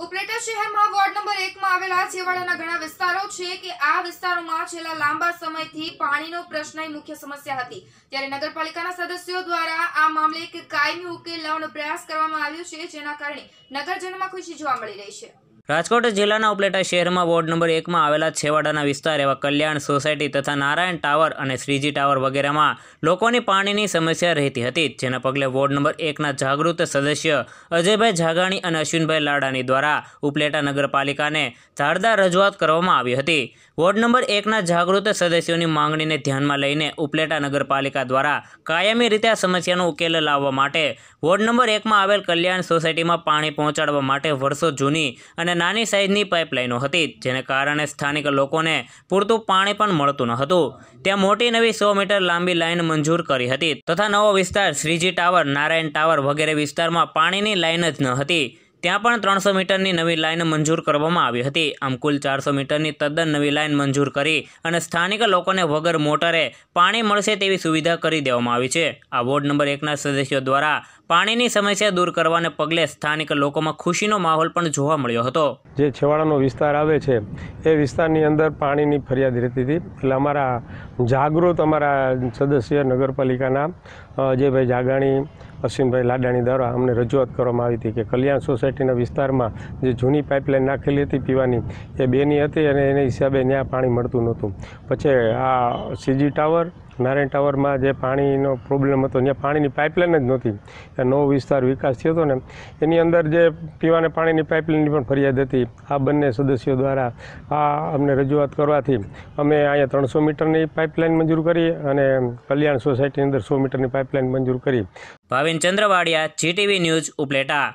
ઉપલેટા શહેરમાં ward number એકમાં આવેલા છેવાડાના ઘણા વિસ્તારો છે કે આ વિસ્તારોમાં છેલ્લા લાંબા સમયથી પાણીનો પ્રશ્ન મુખ્ય સમસ્યા હતી ત્યારે નગરપાલિકાના સદસ્યો દ્વારા આ મામલે એક કાયમી ઉકેલ લાવવાનો પ્રયાસ કરવામાં આવ્યો છે જેના કારણે નગરજનોમાં ખુશી જોવા મળી રહી છે રાજકોટ જિલ્લાના ઉપલેટા શહેરમાં વોર્ડ નંબર એકમાં આવેલા છેવાડાના વિસ્તાર એવા કલ્યાણ સોસાયટી તથા નારાયણ ટાવર અને શ્રીજી ટાવર વગેરેમાં લોકોની પાણીની સમસ્યા રહેતી હતી જેના પગલે વોર્ડ નંબર એકના જાગૃત સદસ્ય અજયભાઈ જાગાણી અને અશ્વિનભાઈ લાડાની દ્વારા ઉપલેટા નગરપાલિકાને ધારદાર રજૂઆત કરવામાં આવી હતી વોર્ડ નંબર એકના જાગૃત સદસ્યોની માંગણીને ધ્યાનમાં લઈને ઉપલેટા નગરપાલિકા દ્વારા કાયમી રીતે આ સમસ્યાનો ઉકેલ લાવવા માટે વોર્ડ નંબર એકમાં આવેલ કલ્યાણ સોસાયટીમાં પાણી પહોંચાડવા માટે વર્ષો જૂની અને નાની સાઇઝની પાઇપલાઇનો હતી જેને કારણે સ્થાનિક લોકોને પૂરતું પાણી પણ મળતું ન હતું ત્યાં મોટી નવી સો મીટર લાંબી લાઇન મંજૂર કરી હતી તથા નવો વિસ્તાર શ્રીજી ટાવર નારાયણ ટાવર વગેરે વિસ્તારમાં પાણીની લાઇન જ ન હતી ત્યાં પણ ત્રણસો મીટરની નવી લાઇન મંજૂર કરવામાં આવી હતી આમ કુલ ચારસો મીટરની તદ્દન નવી લાઇન મંજૂર કરી અને સ્થાનિક લોકોને વગર મોટરે પાણી મળશે તેવી સુવિધા કરી દેવામાં આવી છે આ વોર્ડ નંબર એકના સદસ્યો દ્વારા પાણીની સમસ્યા દૂર કરવાને પગલે સ્થાનિક લોકોમાં ખુશીનો માહોલ પણ જોવા મળ્યો હતો જે છેવાડાનો વિસ્તાર આવે છે એ વિસ્તારની અંદર પાણીની ફરિયાદ રહેતી હતી એટલે અમારા જાગૃત અમારા સદસ્ય નગરપાલિકાના જે ભાઈ જાગાણી અસીમભાઈ લાડાણી દ્વારા અમને રજૂઆત કરવામાં આવી હતી કે કલ્યાણ સોસાયટીના વિસ્તારમાં જે જૂની પાઇપલાઇન નાખેલી હતી પીવાની એ બેની હતી અને એને હિસાબે ત્યાં પાણી મળતું નહોતું પછી આ સીજી ટાવર નારાયણ ટાવરમાં જે પાણીનો પ્રોબ્લેમ હતો ત્યાં પાણીની પાઇપલાઇન જ નહોતી નવો વિસ્તાર વિકાસ થયો હતો ને એની અંદર જે પીવાને પાણીની પાઇપલાઇનની પણ ફરિયાદ હતી આ બંને સદસ્યો દ્વારા આ અમને રજૂઆત કરવાથી અમે અહીંયા ત્રણસો મીટરની પાઇપલાઇન મંજૂર કરી અને કલ્યાણ સોસાયટીની અંદર સો મીટરની પાઇપલાઇન મંજૂર કરી ભાવિન ચંદ્રવાડિયા જીટીવી ન્યૂઝ ઉપલેટા